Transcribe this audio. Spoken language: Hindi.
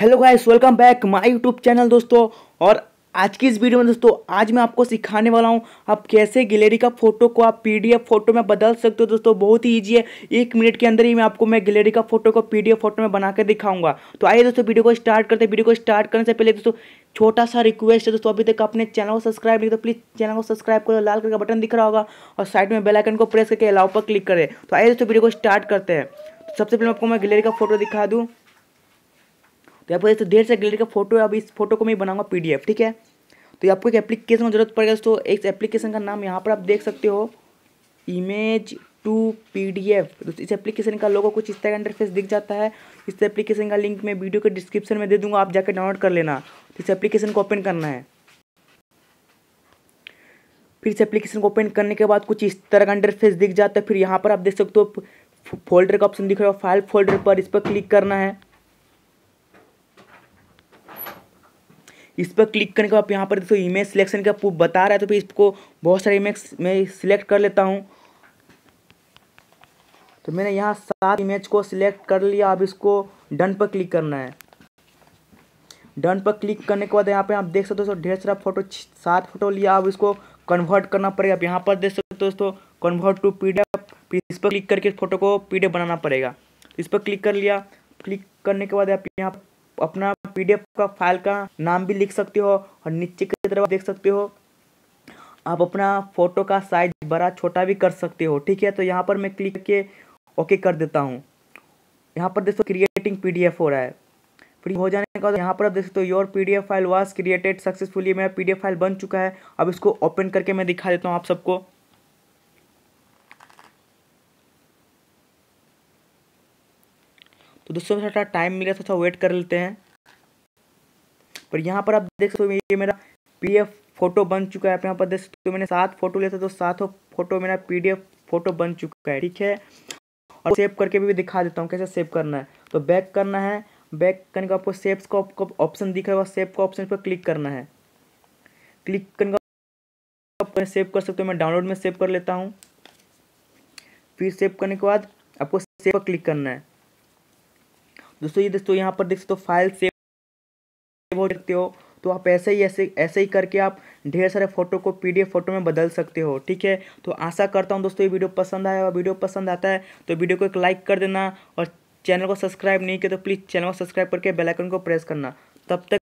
hello guys welcome back my YouTube channel दोस्तों और आज की इस वीडियो में दोस्तों आज मैं आपको सिखाने वाला हूं आप कैसे गैलरी का फोटो को आप पीडीएफ फोटो में बदल सकते हो दोस्तों बहुत ही ईजी है एक मिनट के अंदर ही मैं आपको मैं गैलरी का फोटो को पीडीएफ फोटो में बना कर दिखाऊंगा तो आइए दोस्तों वीडियो को स्टार्ट करते हैं वीडियो को स्टार्ट करने से पहले दोस्तों छोटा सा रिक्वेस्ट है दोस्तों अभी तक आपने चैनल को सब्सक्राइब नहीं तो प्लीज़ चैनल को सब्सक्राइब करो लाल कलर का बटन दिख रहा होगा और साइड में बेलाइकन को प्रेस करके अलाउ पर क्लिक करें तो आइए दोस्तों वीडियो को स्टार्ट करते हैं तो सबसे पहले आपको मैं गैलरी का फोटो दिखा दूँ तो यहाँ पर जैसे ढेर से गैलरी का फोटो है अब इस फोटो को मैं बनाऊंगा पी ठीक है तो आपको एक एप्लीकेशन की जरूरत पड़ेगा दोस्तों इस एप्लीकेशन का नाम यहाँ पर आप देख सकते हो image to P D F इस एप्लीकेशन का लोगों कुछ इस तरह का इंटरफेस दिख जाता है इस एप्लीकेशन का लिंक मैं वीडियो के डिस्क्रिप्शन में दे दूंगा आप जाकर डाउनलोड कर लेना तो इस एप्लीकेशन को ओपन करना है फिर इस एप्लीकेशन को ओपन करने के बाद कुछ इस तरह का इंटरफेस दिख जाता है फिर यहाँ पर आप देख सकते हो फोल्डर का ऑप्शन दिख रहा है फाइल फोल्डर पर इस पर क्लिक करना है इस पर क्लिक करने के बाद यहाँ पर देखो इमेज सिलेक्शन का बता रहा है तो फिर इसको बहुत सारे इमेज मैं सिलेक्ट कर लेता हूँ तो मैंने यहाँ सात इमेज को सिलेक्ट कर लिया अब इसको डन पर क्लिक करना है डन पर क्लिक करने के बाद यहाँ पे आप देख सकते हो दोस्तों ढेर सारा फोटो सात फोटो लिया अब इसको कन्वर्ट करना पड़ेगा आप यहाँ पर देख सकते हो दोस्तों कन्वर्ट टू पी डी इस पर क्लिक करके फोटो को पी बनाना पड़ेगा इस पर क्लिक कर लिया क्लिक करने के बाद आप यहाँ अपना पीडीएफ का फाइल का नाम भी लिख सकते हो और नीचे की तरफ देख सकते हो आप अपना फोटो का साइज बड़ा छोटा भी कर सकते हो ठीक है तो यहाँ पर मैं क्लिक करके ओके कर देता हूँ यहाँ पर देखो क्रिएटिंग पीडीएफ हो रहा है फिर हो जाने के बाद यहाँ पर आप देख सकते हो your PDF file was created successfully मेरा पीडीएफ फाइल बन चुका है अब इसको ओपन करके मैं दिखा देता हूँ आप सबको तो दोस्तों थोड़ा टाइम मिला था थोड़ा वेट कर लेते हैं पर यहाँ पर आप देख सकते हो ये मेरा पी फोटो बन चुका है आप यहाँ पर देख सकते हो मैंने सात फोटो लिया था तो सातों फोटो मेरा पी फोटो बन चुका है ठीक है और सेव करके भी दिखा देता हूँ कैसे सेव करना है तो बैक करना है बैक करने का आपको सेव का ऑप्शन दिख रहा है सेव का ऑप्शन पर क्लिक करना है क्लिक करने का सेव कर सकते हो मैं डाउनलोड में सेव कर लेता हूँ फिर सेव करने के बाद आपको सेव पर क्लिक करना है दोस्तों ये दोस्तों यहाँ पर देख सकते हो फाइल सेव हो सकते हो तो आप ऐसे ही ऐसे ऐसे ही करके आप ढेर सारे फोटो को पीडीएफ फोटो में बदल सकते हो ठीक है तो आशा करता हूँ दोस्तों ये वीडियो पसंद आया और वीडियो पसंद आता है तो वीडियो को एक लाइक कर देना और चैनल को सब्सक्राइब नहीं किया तो प्लीज़ चैनल को सब्सक्राइब करके बेलाइकन को प्रेस करना तब तक